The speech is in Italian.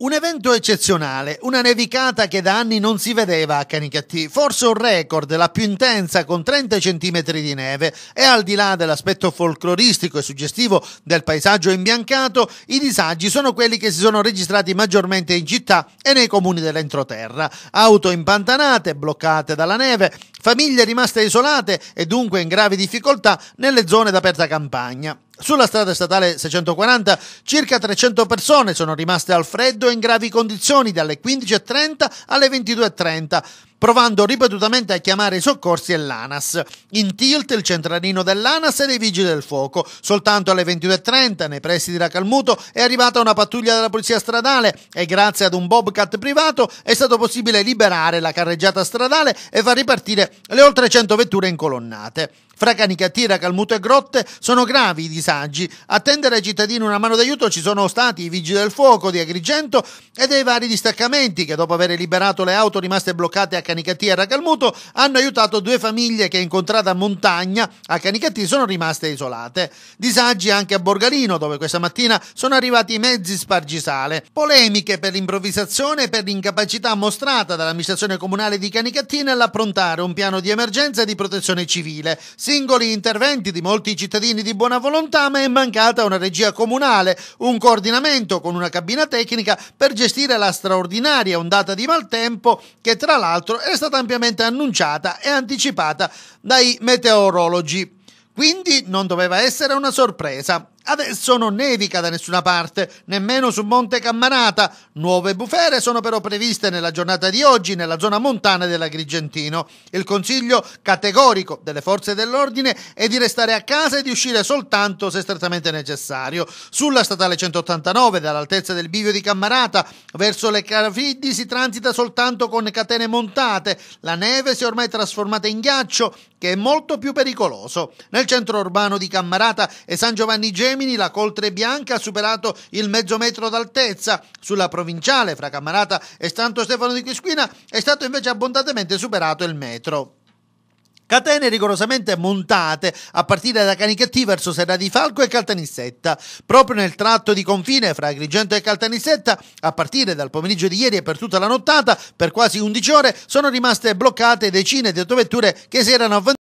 Un evento eccezionale, una nevicata che da anni non si vedeva a Canicattì, forse un record, la più intensa con 30 cm di neve e al di là dell'aspetto folcloristico e suggestivo del paesaggio imbiancato, i disagi sono quelli che si sono registrati maggiormente in città e nei comuni dell'entroterra. Auto impantanate, bloccate dalla neve, famiglie rimaste isolate e dunque in gravi difficoltà nelle zone d'aperta campagna. Sulla strada statale 640 circa 300 persone sono rimaste al freddo e in gravi condizioni dalle 15.30 alle 22.30, provando ripetutamente a chiamare i soccorsi e l'ANAS. In tilt il centralino dell'ANAS e dei vigili del fuoco. Soltanto alle 22.30 nei pressi di Racalmuto è arrivata una pattuglia della polizia stradale e grazie ad un bobcat privato è stato possibile liberare la carreggiata stradale e far ripartire le oltre 100 vetture incolonnate fra Canicattira, Calmuto e Grotte sono gravi i disagi. A tendere ai cittadini una mano d'aiuto ci sono stati i vigili del fuoco di Agrigento e dei vari distaccamenti che dopo aver liberato le auto rimaste bloccate a Canicattira e Racalmuto hanno aiutato due famiglie che incontrate a montagna a Canicattira sono rimaste isolate. Disagi anche a Borgalino dove questa mattina sono arrivati i mezzi spargisale. Polemiche per l'improvvisazione e per l'incapacità mostrata dall'amministrazione comunale di Canicattira nell'approntare un piano di emergenza e di protezione civile singoli interventi di molti cittadini di buona volontà, ma è mancata una regia comunale, un coordinamento con una cabina tecnica per gestire la straordinaria ondata di maltempo che tra l'altro è stata ampiamente annunciata e anticipata dai meteorologi. Quindi non doveva essere una sorpresa. Adesso non nevica da nessuna parte, nemmeno su Monte Cammarata. Nuove bufere sono però previste nella giornata di oggi nella zona montana dell'Agrigentino. Il consiglio categorico delle forze dell'ordine è di restare a casa e di uscire soltanto se strettamente necessario. Sulla statale 189, dall'altezza del bivio di Cammarata verso le Carafiddi si transita soltanto con catene montate. La neve si è ormai trasformata in ghiaccio, che è molto più pericoloso. Nel centro urbano di Cammarata e San Giovanni Gemini Gemini la coltre bianca ha superato il mezzo metro d'altezza. Sulla provinciale, fra Cammarata e Santo Stefano di Quisquina, è stato invece abbondantemente superato il metro catene rigorosamente montate a partire da Canichetti verso Serra di Falco e Caltanissetta. Proprio nel tratto di confine fra Agrigento e Caltanissetta, a partire dal pomeriggio di ieri e per tutta la nottata, per quasi 11 ore, sono rimaste bloccate decine di autovetture che si erano avventate